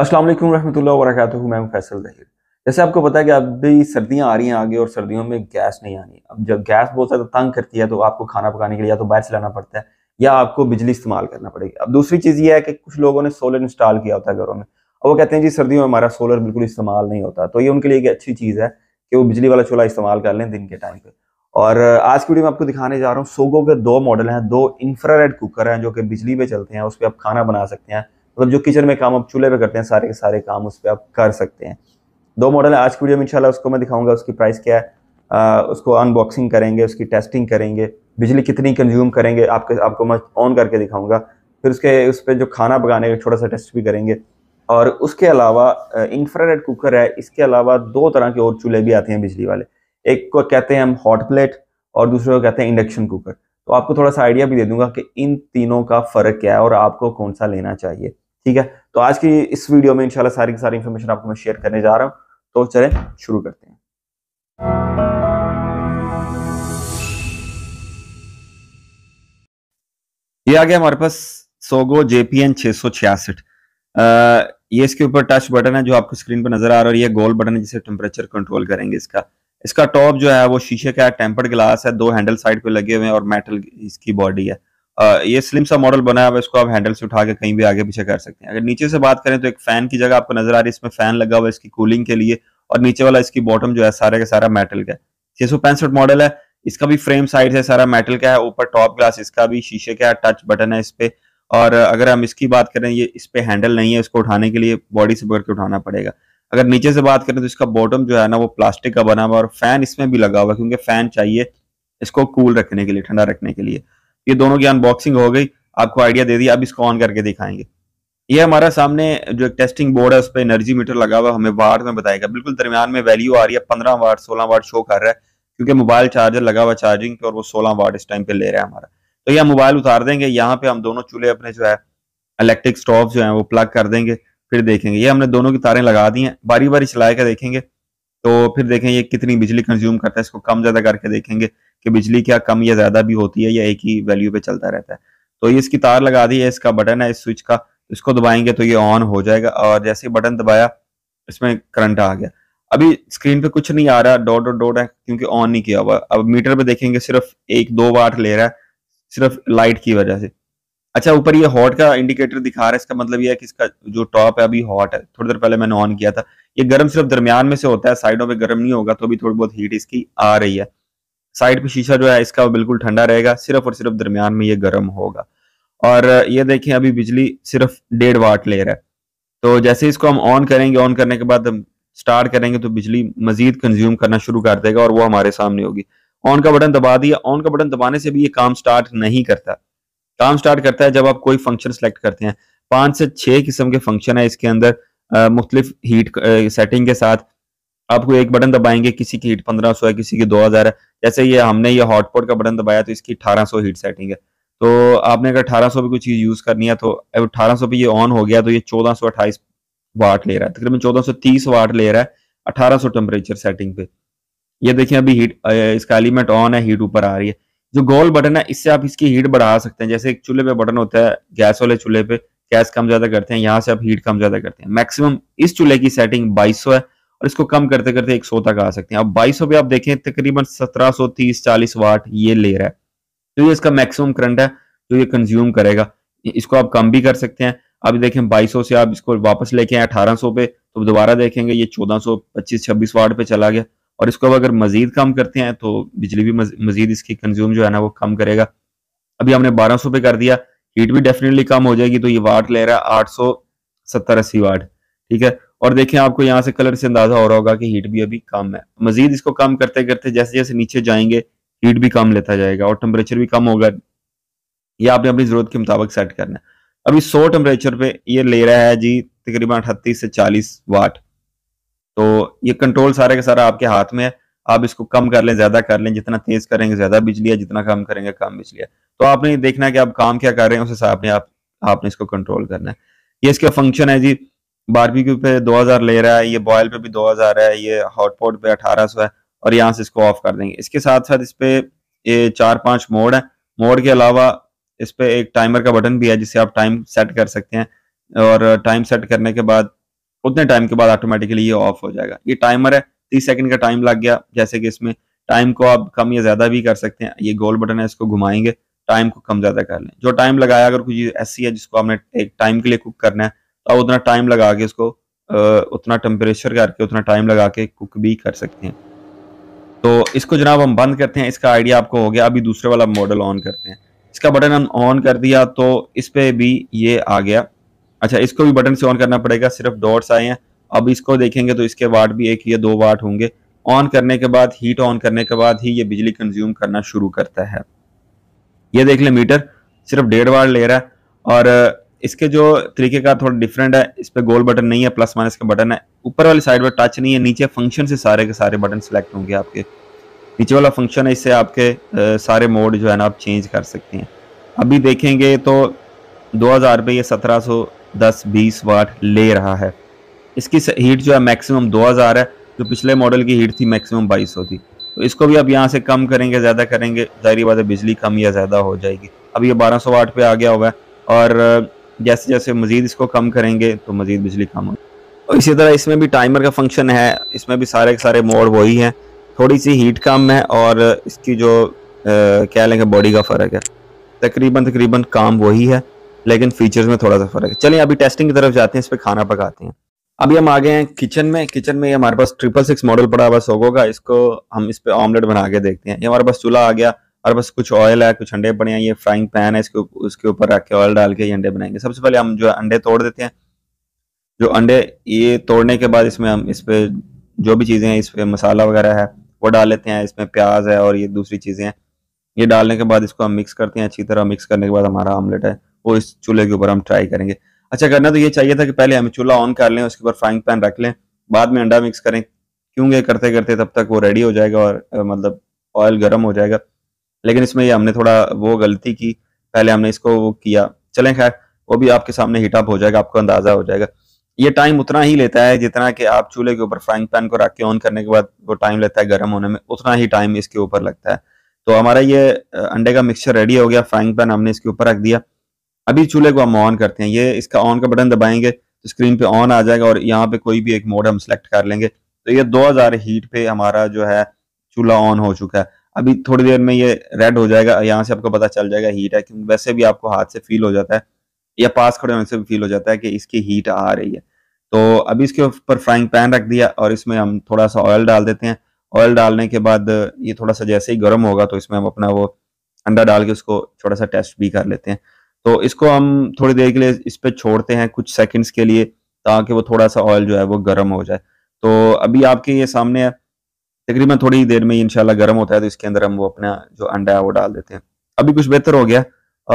अस्सलाम वालेकुम रहमतुल्लाहि व बरकातुहू मैं फैसल जहीर जैसे आपको पता है कि अभी सर्दियां आ रही हैं आगे और सर्दियों में गैस नहीं आनी अब जब गैस बहुत ज़्यादा तंग करती है तो आपको खाना पकाने के लिए या तो बाहर से लाना पड़ता है या आपको बिजली इस्तेमाल करना पड़ेगी अब दूसरी चीज़ ये है कि कुछ लोगों ने सोलर इंस्टॉल किया होता है घरों में अब वो कहते हैं जी सर्दियों में हमारा सोलर बिल्कुल इस्तेमाल नहीं होता तो ये उनके लिए एक अच्छी चीज़ है कि वो बिजली वाला चूल्हा इस्तेमाल कर लें दिन के टाइम पर और आज की वीडियो में आपको दिखाने जा रहा हूँ सोगो के दो मॉडल हैं दो इंफ्रारेड कुकर हैं जो कि बिजली पे चलते हैं उस पर आप खाना बना सकते हैं मतलब जो किचन में काम आप चूल्हे पे करते हैं सारे के सारे काम उस पर आप कर सकते हैं दो मॉडल आज की वीडियो में इंशाल्लाह उसको मैं दिखाऊंगा उसकी प्राइस क्या है आ, उसको अनबॉक्सिंग करेंगे उसकी टेस्टिंग करेंगे बिजली कितनी कंज्यूम करेंगे आपके आपको मैं ऑन करके दिखाऊंगा फिर उसके उस पर जो खाना पकाने का छोटा सा टेस्ट भी करेंगे और उसके अलावा इंफ्रारेड कुकर है इसके अलावा दो तरह के और चूल्हे भी आते हैं बिजली वाले एक को कहते हैं हम हॉट प्लेट और दूसरे को कहते हैं इंडक्शन कुकर तो आपको थोड़ा सा आइडिया भी दे दूंगा कि इन तीनों का फ़र्क क्या है और आपको कौन सा लेना चाहिए ठीक है तो आज की इस वीडियो में इंशाल्लाह सारी की सारी इन्फॉर्मेशन आपको मैं शेयर करने जा रहा हूँ तो चले शुरू करते हैं ये आ गया हमारे पास सोगो जेपीएन छह सौ छियासठ ये इसके ऊपर टच बटन है जो आपको स्क्रीन पर नजर आ रहा है और ये गोल बटन है जिसे टेम्परेचर कंट्रोल करेंगे इसका इसका टॉप जो है वो शीशे का टेम्पर्ड ग्लास है दो हैंडल साइड पे लगे हुए हैं और मेटल इसकी बॉडी है ये स्लिम सा मॉडल बना है इसको आप हैंडल से उठा के कहीं भी आगे पीछे कर सकते हैं अगर नीचे से बात करें तो एक फैन की जगह आपको नजर आ रही है इसमें फैन लगा हुआ है इसकी कूलिंग के लिए और नीचे वाला इसकी बॉटम जो है सारे का सारा मेटल का है छह मॉडल है इसका भी फ्रेम साइड है सारा मेटल का है ऊपर टॉप ग्लास इसका भी शीशे का है टच बटन है इस पे और अगर हम इसकी बात करें ये इस पे हैंडल नहीं है इसको उठाने के लिए बॉडी से पकड़ के उठाना पड़ेगा अगर नीचे से बात करें तो इसका बॉटम जो है ना वो प्लास्टिक का बना हुआ और फैन इसमें भी लगा हुआ क्योंकि फैन चाहिए इसको कूल रखने के लिए ठंडा रखने के लिए ये दोनों की अनबॉक्सिंग हो गई आपको आइडिया दे दिया अब इसको ऑन करके दिखाएंगे ये हमारा सामने जो एक टेस्टिंग बोर्ड है उस पर एनर्जी मीटर लगा हुआ हमें वार्ड में बताएगा बिल्कुल दरमियान में वैल्यू आ रही है पंद्रह वार्ड सोलह वार्ड शो कर रहा है क्योंकि मोबाइल चार्जर लगा हुआ चार्जिंग पे और वो सोलह वार्ड इस टाइम पे ले रहा है हमारा तो ये मोबाइल उतार देंगे यहाँ पे हम दोनों चूल्हे अपने जो है इलेक्ट्रिक स्टोव जो है वो प्लग कर देंगे फिर देखेंगे ये हमने दोनों की तारें लगा दी हैं बारी बारी चलाए के देखेंगे तो फिर देखें ये कितनी बिजली कंज्यूम करता है इसको कम ज़्यादा करके देखेंगे कि बिजली क्या कम या ज़्यादा भी होती है या एक ही वैल्यू पे चलता रहता है तो ये इसकी तार लगा दी है इसका बटन है इस स्विच का तो इसको दबाएंगे तो ये ऑन हो जाएगा और जैसे बटन दबाया इसमें करंट आ गया अभी स्क्रीन पे कुछ नहीं आ रहा डॉट डॉट डॉट है क्योंकि ऑन नहीं किया हुआ अब मीटर पे देखेंगे सिर्फ एक दो वाट ले रहा है सिर्फ लाइट की वजह से अच्छा ऊपर ये हॉट का इंडिकेटर दिखा रहा है इसका मतलब ये है कि इसका जो टॉप है अभी हॉट है थोड़ी देर पहले मैंने ऑन किया था ये गर्म सिर्फ दरमियान में से होता है साइडों पे गर्म नहीं होगा तो अभी थोड़ी बहुत हीट इसकी आ रही है साइड पे शीशा जो है इसका बिल्कुल ठंडा रहेगा सिर्फ और सिर्फ दरमियान में ये गर्म होगा और ये देखें अभी बिजली सिर्फ डेढ़ वाट ले रहा है तो जैसे इसको हम ऑन करेंगे ऑन करने के बाद हम स्टार्ट करेंगे तो बिजली मजीद कंज्यूम करना शुरू कर देगा और वो हमारे सामने होगी ऑन का बटन दबा दिया ऑन का बटन दबाने से भी ये काम स्टार्ट नहीं करता काम स्टार्ट करता है जब आप कोई फंक्शन सेलेक्ट करते हैं पांच से छह किस्म के फंक्शन है इसके अंदर मुख्तलिफ हीट सेटिंग के साथ आपको एक बटन दबाएंगे किसी की हीट 1500 है किसी की 2000 है जैसे ये हमने ये हॉटपॉट का बटन दबाया तो इसकी 1800 हीट सेटिंग है तो आपने अगर 1800 पे कोई चीज़ यूज़ करनी है तो 1800 पे ये ऑन हो गया तो ये 1428 वाट ले रहा है तकरीबन 1430 वाट ले रहा है 1800 टेम्परेचर सेटिंग पे ये देखिए अभी हीट इसका एलिमेंट ऑन है हीट ऊपर आ रही है जो गोल बटन है इससे आप इसकी हीट बढ़ा सकते हैं जैसे एक चूल्हे पे बटन होता है गैस वाले चूल्हे पे गैस कम ज्यादा करते हैं यहाँ से आप हीट कम ज्यादा करते हैं मैक्सिमम इस चूल्हे की सेटिंग 2200 है और इसको कम करते करते 100 तक आ सकते हैं अब 2200 पे आप देखें तकरीबन 1730 40 वाट ये ले रहा है तो ये इसका मैक्सिमम करंट है जो ये कंज्यूम करेगा इसको आप कम भी कर सकते हैं अब देखें 2200 से आप इसको वापस लेके आए 1800 पे तो दोबारा देखेंगे ये 1400 25 26 वाट पे चला गया और इसको अब अगर मजीद कम करते हैं तो बिजली भी मजीद इसकी कंज्यूम जो है ना वो कम करेगा अभी हमने बारह सौ पे कर दिया हीट भी डेफिनेटली कम हो जाएगी तो ये वाट ले रहा है आठ सौ सत्तर अस्सी वाट ठीक है और देखें आपको यहाँ से कलर से अंदाजा हो रहा होगा कि हीट भी अभी कम है मजीद इसको कम करते करते जैसे जैसे नीचे जाएंगे हीट भी कम लेता जाएगा और टेम्परेचर भी कम होगा ये आपने अपनी जरूरत के मुताबिक सेट करना है अभी सौ टेम्परेचर पे ये ले रहा है जी तकरीबन अठतीस से चालीस वाट तो ये कंट्रोल सारे का सारा आपके हाथ में है आप इसको कम कर लें ज्यादा कर लें जितना तेज करेंगे ज्यादा बिजली है जितना कम करेंगे कम बिजली है तो आपने देखना है कि आप काम क्या कर रहे हैं उस हिसाब में आप आपने इसको कंट्रोल करना है ये इसका फंक्शन है जी क्यू पे 2000 ले रहा है ये बॉयल पे भी 2000 है ये हॉटपॉट पे 1800 है और यहाँ से इसको ऑफ कर देंगे इसके साथ साथ इस पे ये चार पांच मोड है मोड के अलावा इस पे एक टाइमर का बटन भी है जिससे आप टाइम सेट कर सकते हैं और टाइम सेट करने के बाद उतने टाइम के बाद ऑटोमेटिकली ये ऑफ हो जाएगा ये टाइमर है तीस सेकंड का टाइम लग गया जैसे कि इसमें टाइम को आप कम या ज्यादा भी कर सकते हैं ये गोल बटन है इसको घुमाएंगे टाइम को कम ज्यादा कर लें जो टाइम लगाया अगर कुछ ऐसी है जिसको आपने एक टाइम के लिए कुक करना है तो आप उतना टाइम लगा के इसको उतना टेम्परेचर करके उतना टाइम लगा के कुक भी कर सकते हैं तो इसको जनाब हम बंद करते हैं इसका आइडिया आपको हो गया अभी दूसरे वाला मॉडल ऑन करते हैं इसका बटन हम ऑन कर दिया तो इस पर भी ये आ गया अच्छा इसको भी बटन से ऑन करना पड़ेगा सिर्फ डॉट्स आए हैं अब इसको देखेंगे तो इसके वाट भी एक या दो वाट होंगे ऑन करने के बाद हीट ऑन करने के बाद ही ये बिजली कंज्यूम करना शुरू करता है ये देख लें मीटर सिर्फ डेढ़ वाट ले रहा है और इसके जो तरीके का थोड़ा डिफरेंट है इस पर गोल बटन नहीं है प्लस माइनस का बटन है ऊपर वाली साइड पर टच नहीं है नीचे फंक्शन से सारे के सारे बटन सेलेक्ट होंगे आपके नीचे वाला फंक्शन है इससे आपके सारे मोड जो है ना आप चेंज कर सकते हैं अभी देखेंगे तो दो हज़ार रुपये ये सत्रह सौ दस बीस वाट ले रहा है इसकी हीट जो है मैक्सिमम 2000 है जो पिछले मॉडल की हीट थी मैक्सिमम 2200 थी तो इसको भी अब यहाँ से कम करेंगे ज़्यादा करेंगे जाहिर बात है बिजली कम या ज़्यादा हो जाएगी अब ये 1200 वाट पे आ गया हुआ है और जैसे जैसे मज़ीद इसको कम करेंगे तो मज़ीद बिजली कम होगी और इसी तरह इसमें भी टाइमर का फंक्शन है इसमें भी सारे सारे मोड वही हैं थोड़ी सी हीट कम है और इसकी जो कह लेंगे बॉडी का फ़र्क है तकरीबन तकरीबन काम वही है लेकिन फीचर्स में थोड़ा सा फर्क है चलिए अभी टेस्टिंग की तरफ जाते हैं इस पर खाना पकाते हैं अभी हम आ गए हैं किचन में किचन में ये हमारे पास ट्रिपल सिक्स मॉडल पड़ा हुआ सोगो का इसको हम इस पर ऑमलेट बना के देखते हैं ये हमारे पास चूल्हा आ गया और बस कुछ ऑयल है कुछ अंडे पड़े हैं ये फ्राइंग पैन है इसके उसके ऊपर रख के ऑयल डाल के ये अंडे बनाएंगे सबसे पहले हम जो अंडे तोड़ देते हैं जो अंडे ये तोड़ने के बाद इसमें हम इस पर जो भी चीज़ें हैं इस पर मसाला वगैरह है वो डाल लेते हैं इसमें प्याज है और ये दूसरी चीज़ें हैं ये डालने के बाद इसको हम मिक्स करते हैं अच्छी तरह मिक्स करने के बाद हमारा ऑमलेट है वो इस चूल्हे के ऊपर हम ट्राई करेंगे अच्छा करना तो ये चाहिए था कि पहले हम चूल्हा ऑन कर लें उसके ऊपर फ्राइंग पैन रख लें बाद में अंडा मिक्स करें क्योंकि करते करते तब तक वो रेडी हो जाएगा और मतलब ऑयल गर्म हो जाएगा लेकिन इसमें ये हमने थोड़ा वो गलती की पहले हमने इसको वो किया चलें खैर वो भी आपके सामने हीटअप हो जाएगा आपको अंदाज़ा हो जाएगा ये टाइम उतना ही लेता है जितना कि आप चूल्हे के ऊपर फ्राइंग पैन को रख के ऑन करने के बाद वो टाइम लेता है गर्म होने में उतना ही टाइम इसके ऊपर लगता है तो हमारा ये अंडे का मिक्सचर रेडी हो गया फ्राइंग पैन हमने इसके ऊपर रख दिया अभी चूल्हे को हम ऑन करते हैं ये इसका ऑन का बटन दबाएंगे तो स्क्रीन पे ऑन आ जाएगा और यहाँ पे कोई भी एक मोड हम सेलेक्ट कर लेंगे तो ये 2000 हीट पे हमारा जो है चूल्हा ऑन हो चुका है अभी थोड़ी देर में ये रेड हो जाएगा यहाँ से आपको पता चल जाएगा हीट है क्योंकि वैसे भी आपको हाथ से फील हो जाता है या पास खड़े होने से भी फील हो जाता है कि इसकी हीट आ रही है तो अभी इसके ऊपर फ्राइंग पैन रख दिया और इसमें हम थोड़ा सा ऑयल डाल देते हैं ऑयल डालने के बाद ये थोड़ा सा जैसे ही गर्म होगा तो इसमें हम अपना वो अंडा डाल के उसको थोड़ा सा टेस्ट भी कर लेते हैं तो इसको हम थोड़ी देर के लिए इस पर छोड़ते हैं कुछ सेकंड्स के लिए ताकि वो थोड़ा सा ऑयल जो है वो गर्म हो जाए तो अभी आपके ये सामने है तकरीबन थोड़ी देर में ये गर्म होता है तो इसके अंदर हम वो अपना जो अंडा है वो डाल देते हैं अभी कुछ बेहतर हो गया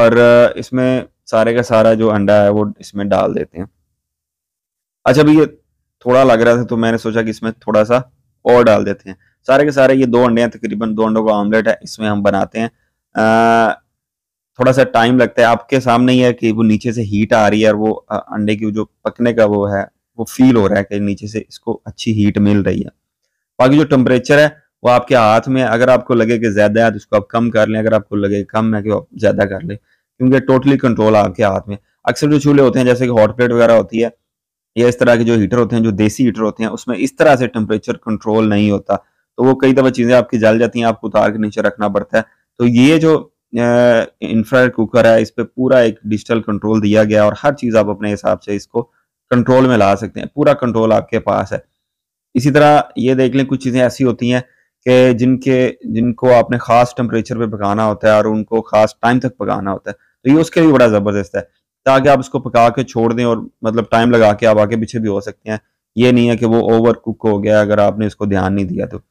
और इसमें सारे का सारा जो अंडा है वो इसमें डाल देते हैं अच्छा अभी ये थोड़ा लग रहा था तो मैंने सोचा कि इसमें थोड़ा सा और डाल देते हैं सारे के सारे ये दो अंडे हैं तकरीबन दो अंडों का ऑमलेट है इसमें हम बनाते हैं अः थोड़ा सा टाइम लगता है आपके सामने ही है कि वो नीचे से हीट आ रही है और वो अंडे की जो पकने का वो है वो फील हो रहा है कि नीचे से इसको अच्छी हीट मिल रही है बाकी जो टेम्परेचर है वो आपके हाथ में अगर आपको लगे कि ज्यादा है तो उसको आप कम कर लें अगर आपको लगे कम है कि तो आप ज्यादा कर लें क्योंकि टोटली कंट्रोल आपके हाथ में अक्सर जो चूल्हे होते हैं जैसे कि हॉट प्लेट वगैरह होती है या इस तरह के जो हीटर होते हैं जो देसी हीटर होते हैं उसमें इस तरह से टेम्परेचर कंट्रोल नहीं होता तो वो कई दफ़ा चीज़ें आपकी जल जाती हैं आपको उतार के नीचे रखना पड़ता है तो ये जो इंफ्रारेड कुकर है इस पर पूरा एक डिजिटल कंट्रोल दिया गया और हर चीज़ आप अपने हिसाब से इसको कंट्रोल में ला सकते हैं पूरा कंट्रोल आपके पास है इसी तरह ये देख लें कुछ चीज़ें ऐसी होती हैं कि जिनके जिनको आपने ख़ास टेम्परेचर पे पकाना होता है और उनको ख़ास टाइम तक पकाना होता है तो ये उसके लिए बड़ा ज़बरदस्त है ताकि आप इसको पका के छोड़ दें और मतलब टाइम लगा के आप आगे पीछे भी हो सकते हैं ये नहीं है कि वो ओवर कुक हो गया अगर आपने इसको ध्यान नहीं दिया तो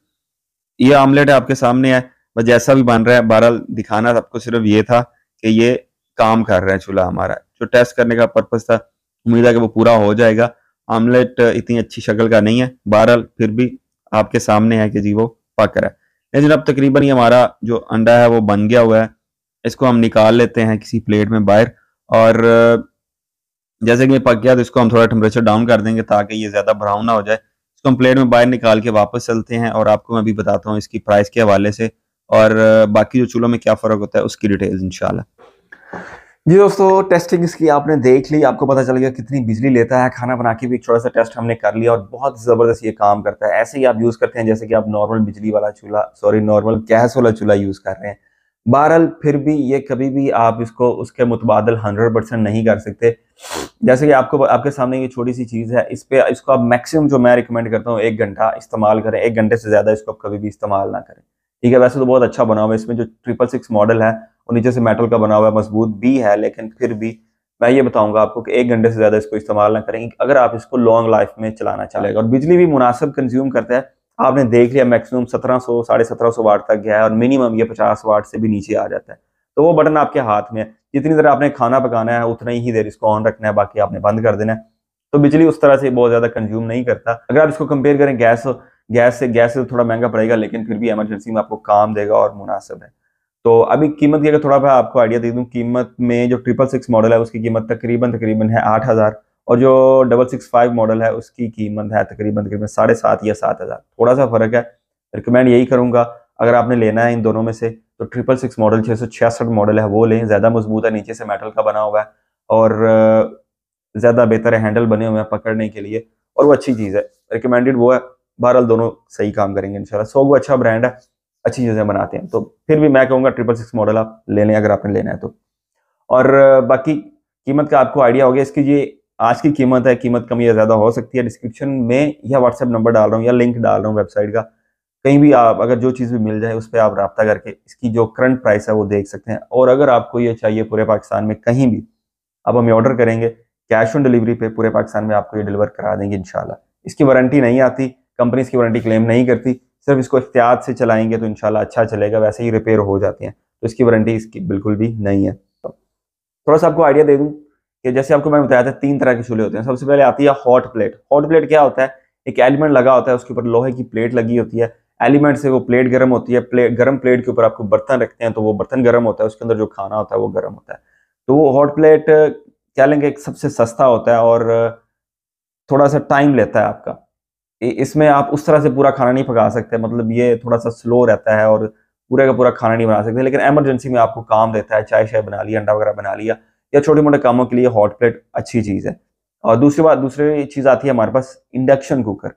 ये आमलेट आपके सामने है बस जैसा भी बन रहा है बहरहाल दिखाना सबको सिर्फ ये था कि ये काम कर रहा है चूल्हा हमारा जो टेस्ट करने का पर्पज था उम्मीद है कि वो पूरा हो जाएगा आमलेट इतनी अच्छी शक्ल का नहीं है बहरहाल फिर भी आपके सामने है कि जी वो पक रहा है लेकिन अब तकरीबन ये हमारा जो अंडा है वो बन गया हुआ है इसको हम निकाल लेते हैं किसी प्लेट में बाहर और जैसे कि पक गया तो इसको हम थोड़ा टेम्परेचर डाउन कर देंगे ताकि ये ज़्यादा ब्राउन ना हो जाए इसको हम प्लेट में बाहर निकाल के वापस चलते हैं और आपको मैं भी बताता हूँ इसकी प्राइस के हवाले से और बाकी जो चूल्हों में क्या फ़र्क होता है उसकी डिटेल्स इनशाला जी दोस्तों टेस्टिंग इसकी आपने देख ली आपको पता चल गया कितनी बिजली लेता है खाना बना के भी एक छोटा सा टेस्ट हमने कर लिया और बहुत ज़बरदस्त ये काम करता है ऐसे ही आप यूज़ करते हैं जैसे कि आप नॉर्मल बिजली वाला चूल्हा सॉरी नॉर्मल गैस वाला चूल्हा यूज़ कर रहे हैं बहरहाल फिर भी ये कभी भी आप इसको उसके मुतबादल हंड्रेड परसेंट नहीं कर सकते जैसे कि आपको आपके सामने ये छोटी सी चीज़ है इस पर इसको आप मैक्सिमम जो मैं रिकमेंड करता हूँ एक घंटा इस्तेमाल करें एक घंटे से ज़्यादा इसको आप कभी भी इस्तेमाल ना करें ठीक है वैसे तो बहुत अच्छा बना हुआ है इसमें जो ट्रिपल सिक्स मॉडल है वो नीचे से मेटल का बना हुआ है मजबूत भी है लेकिन फिर भी मैं ये बताऊंगा आपको कि एक घंटे से ज़्यादा इसको इस्तेमाल ना करें अगर आप इसको लॉन्ग लाइफ में चलाना चाहेगा और बिजली भी मुनासिब कंज्यूम करता है आपने देख लिया मैक्सिमम सत्रह सौ साढ़े सत्रह सौ वाट तक गया है और मिनिमम ये पचास वाट से भी नीचे आ जाता है तो वो बटन आपके हाथ में है जितनी देर आपने खाना पकाना है उतना ही देर इसको ऑन रखना है बाकी आपने बंद कर देना है तो बिजली उस तरह से बहुत ज़्यादा कंज्यूम नहीं करता अगर आप इसको कंपेयर करें गैस गैस से गैस से तो थोड़ा महंगा पड़ेगा लेकिन फिर भी एमरजेंसी में आपको काम देगा और मुनासिब है तो अभी कीमत की अगर थोड़ा सा आपको आइडिया दे दूँ कीमत में जो ट्रिपल सिक्स मॉडल है उसकी कीमत तकरीबन तकरीबन है आठ हज़ार और जो डबल सिक्स फाइव मॉडल है उसकी कीमत है तकरीबन तकरीबन साढ़े सात या सात हज़ार थोड़ा सा फ़र्क है रिकमेंड यही करूँगा अगर आपने लेना है इन दोनों में से तो ट्रिपल सिक्स मॉडल छः सौ छियासठ मॉडल है वो लें ज़्यादा मजबूत है नीचे से मेटल का बना हुआ है और ज़्यादा बेहतर है हैंडल बने हुए हैं पकड़ने के लिए और वो अच्छी चीज़ है रिकमेंडेड वो है बहरहाल दोनों सही काम करेंगे इनशाला सोगो अच्छा ब्रांड है अच्छी चीज़ें बनाते हैं तो फिर भी मैं कहूँगा ट्रिपल सिक्स मॉडल आप ले लें अगर आपने लेना है तो और बाकी कीमत का आपको आइडिया हो गया इसकी ये आज की कीमत है कीमत कम या ज़्यादा हो सकती है डिस्क्रिप्शन में या व्हाट्सएप नंबर डाल रहा हूँ या लिंक डाल रहा हूँ वेबसाइट का कहीं भी आप अगर जो चीज़ भी मिल जाए उस पर आप रबता करके इसकी जो करंट प्राइस है वो देख सकते हैं और अगर आपको ये चाहिए पूरे पाकिस्तान में कहीं भी अब हमें ऑर्डर करेंगे कैश ऑन डिलीवरी पे पूरे पाकिस्तान में आपको ये डिलीवर करा देंगे इंशाल्लाह इसकी वारंटी नहीं आती कंपनीज की वारंटी क्लेम नहीं करती सिर्फ इसको एहतियात से चलाएंगे तो इनशाला अच्छा चलेगा वैसे ही रिपेयर हो जाती हैं तो इसकी वारंटी इसकी बिल्कुल भी नहीं है तो थोड़ा सा आपको आइडिया दे दूँ कि जैसे आपको मैंने बताया था तीन तरह के चूल्हे होते हैं सबसे पहले आती है हॉट प्लेट हॉट प्लेट क्या होता है एक एलिमेंट लगा होता है उसके ऊपर लोहे की प्लेट लगी होती है एलिमेंट से वो प्लेट गर्म होती है प्लेट गर्म प्लेट के ऊपर आपको बर्तन रखते हैं तो वो बर्तन गर्म होता है उसके अंदर जो खाना होता है वो गर्म होता है तो वो हॉट प्लेट कह लेंगे सबसे सस्ता होता है और थोड़ा सा टाइम लेता है आपका इसमें आप उस तरह से पूरा खाना नहीं पका सकते मतलब ये थोड़ा सा स्लो रहता है और पूरे का पूरा खाना नहीं बना सकते लेकिन एमरजेंसी में आपको काम देता है चाय शाय बना लिया अंडा वगैरह बना लिया या छोटे मोटे कामों के लिए हॉट प्लेट अच्छी चीज़ है और दूसरी बात दूसरी चीज़ आती है हमारे पास इंडक्शन कुकर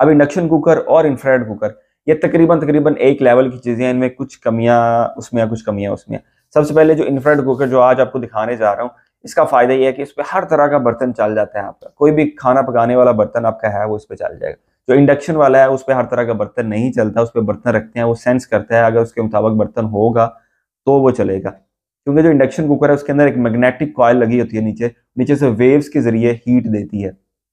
अब इंडक्शन कुकर और इंफ्रेड कुकर ये तकरीबन तकरीबन एक लेवल की चीज़ें हैं इनमें कुछ कमियाँ उसमें कुछ कमियाँ उसमें सबसे पहले जो इन्फ्रारेड कुकर जो आज आपको दिखाने जा रहा हूँ इसका फ़ायदा यह है कि इस पर हर तरह का बर्तन चल जाता है आपका कोई भी खाना पकाने वाला बर्तन आपका है वो इस पर चल जाएगा जो इंडक्शन वाला है उस पर हर तरह का बर्तन नहीं चलता उस पर बर्तन रखते हैं वो सेंस करता है अगर उसके मुताबिक बर्तन होगा तो वो चलेगा क्योंकि जो इंडक्शन कुकर है उसके अंदर एक मैग्नेटिक कॉयल लगी होती है नीचे नीचे से वेव्स के जरिए हीट देती है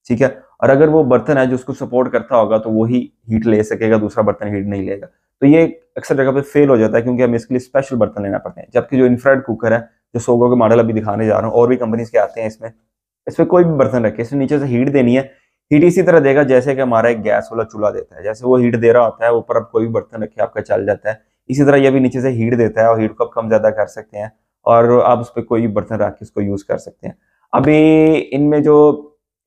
ठीक है और अगर वो बर्तन है जो उसको सपोर्ट करता होगा तो वो ही हीट ले सकेगा दूसरा बर्तन हीट नहीं लेगा तो ये अक्सर जगह पे फेल हो जाता है क्योंकि हमें इसके लिए स्पेशल बर्तन लेना पड़ते हैं जबकि जो इन्फ्राइड कुकर है जो सोगो के मॉडल अभी दिखाने जा रहा हूँ और भी कंपनीज के आते हैं इसमें इसमें कोई भी बर्तन रखे इसमें नीचे से हीट देनी है हीट इसी तरह देगा जैसे कि हमारा एक गैस वाला चूल्हा देता है जैसे वो हीट दे रहा होता है ऊपर आप कोई भी बर्तन रखे आपका चल जाता है इसी तरह ये भी नीचे से हीट देता है और हीट को आप कम ज़्यादा कर सकते हैं और आप उस पर कोई भी बर्तन रख के इसको यूज़ कर सकते हैं अभी इनमें जो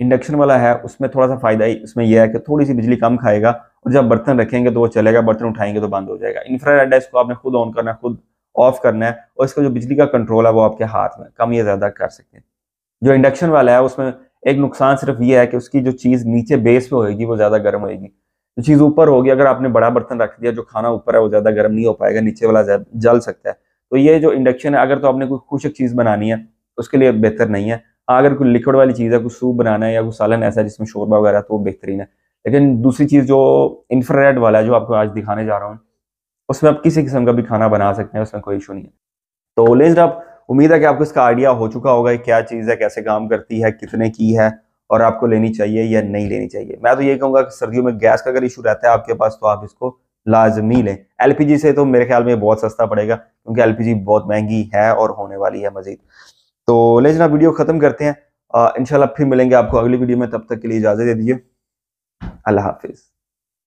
इंडक्शन वाला है उसमें थोड़ा सा फायदा ही उसमें यह है कि थोड़ी सी बिजली कम खाएगा और जब बर्तन रखेंगे तो वो चलेगा बर्तन उठाएंगे तो बंद हो जाएगा इंफ्रारेड है इसको आपने खुद ऑन करना है खुद ऑफ करना है और इसका जो बिजली का कंट्रोल है वो आपके हाथ में कम या ज़्यादा कर सकते हैं जो इंडक्शन वाला है उसमें एक नुकसान सिर्फ ये है कि उसकी जो चीज़ नीचे बेस पे होगी वो ज़्यादा गर्म होएगी जो चीज़ ऊपर होगी अगर आपने बड़ा बर्तन रख दिया जो खाना ऊपर है वो ज़्यादा गर्म नहीं हो पाएगा नीचे वाला जल सकता है तो ये जो इंडक्शन है अगर तो आपने कोई खुशक चीज़ बनानी है उसके लिए बेहतर नहीं है हाँ, अगर कोई लिक्विड वाली चीज़ है कुछ सूप बनाना है या कुछ सालन ऐसा है जिसमें शोरबा वगैरह तो वो बेहतरीन है लेकिन दूसरी चीज़ जो इन्फ्रारेड वाला है जो आपको आज दिखाने जा रहा हूँ उसमें आप किसी किस्म का भी खाना बना सकते हैं उसमें कोई इशू नहीं है तो लेकिन आप उम्मीद है कि आपको इसका आइडिया हो चुका होगा क्या चीज़ है कैसे काम करती है कितने की है और आपको लेनी चाहिए या नहीं लेनी चाहिए मैं तो ये कहूँगा कि सर्दियों में गैस का अगर इशू रहता है आपके पास तो आप इसको लाजमी लें एलपीजी से तो मेरे ख्याल में बहुत सस्ता पड़ेगा क्योंकि एलपीजी बहुत महंगी है और होने वाली है मजीद तो ले जना वीडियो ख़त्म करते हैं इनशाला फिर मिलेंगे आपको अगली वीडियो में तब तक के लिए इजाज़त दे दीजिए अल्लाह हाफिज़